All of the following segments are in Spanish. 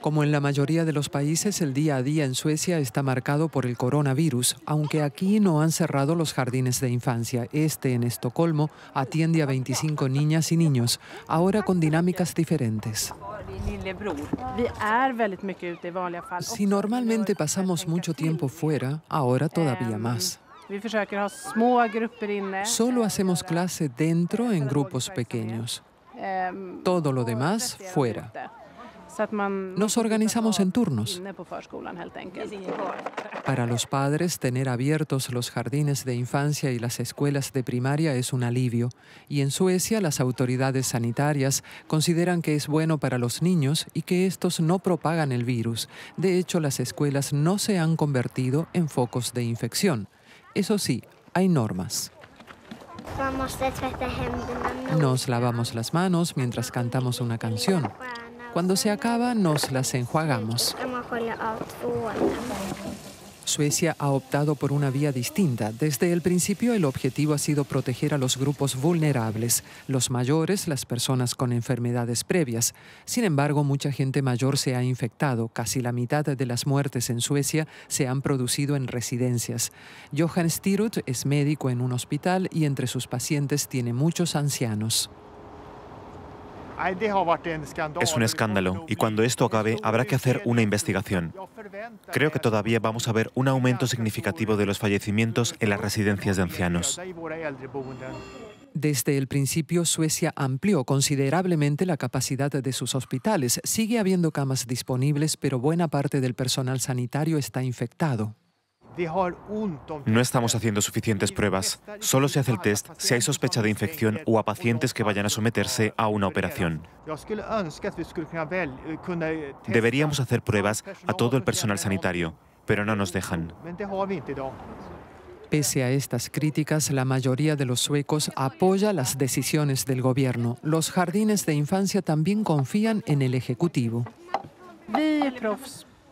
Como en la mayoría de los países, el día a día en Suecia está marcado por el coronavirus, aunque aquí no han cerrado los jardines de infancia. Este en Estocolmo atiende a 25 niñas y niños, ahora con dinámicas diferentes. Si normalmente pasamos mucho tiempo fuera, ahora todavía más. Solo hacemos clase dentro en grupos pequeños. Todo lo demás fuera. Nos organizamos en turnos. Para los padres, tener abiertos los jardines de infancia y las escuelas de primaria es un alivio, y en Suecia las autoridades sanitarias consideran que es bueno para los niños y que estos no propagan el virus. De hecho, las escuelas no se han convertido en focos de infección. Eso sí, hay normas. Nos lavamos las manos mientras cantamos una canción. Cuando se acaba, nos las enjuagamos. Suecia ha optado por una vía distinta. Desde el principio el objetivo ha sido proteger a los grupos vulnerables, los mayores, las personas con enfermedades previas. Sin embargo, mucha gente mayor se ha infectado. Casi la mitad de las muertes en Suecia se han producido en residencias. Johan Stirut es médico en un hospital y entre sus pacientes tiene muchos ancianos. Es un escándalo y cuando esto acabe habrá que hacer una investigación. Creo que todavía vamos a ver un aumento significativo de los fallecimientos en las residencias de ancianos. Desde el principio, Suecia amplió considerablemente la capacidad de sus hospitales. Sigue habiendo camas disponibles, pero buena parte del personal sanitario está infectado. No estamos haciendo suficientes pruebas. Solo se hace el test si hay sospecha de infección o a pacientes que vayan a someterse a una operación. Eh, eh, Deberíamos hacer pruebas a todo el personal sanitario, pero no nos dejan. Pese a estas críticas, la mayoría de los suecos apoya las decisiones del gobierno. Los jardines de infancia también confían en el Ejecutivo.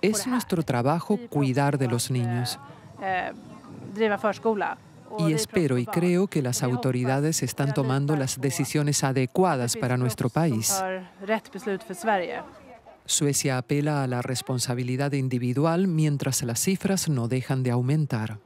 Es nuestro trabajo cuidar de los niños. Y espero y creo que las autoridades están tomando las decisiones adecuadas para nuestro país. Suecia apela a la responsabilidad individual mientras las cifras no dejan de aumentar.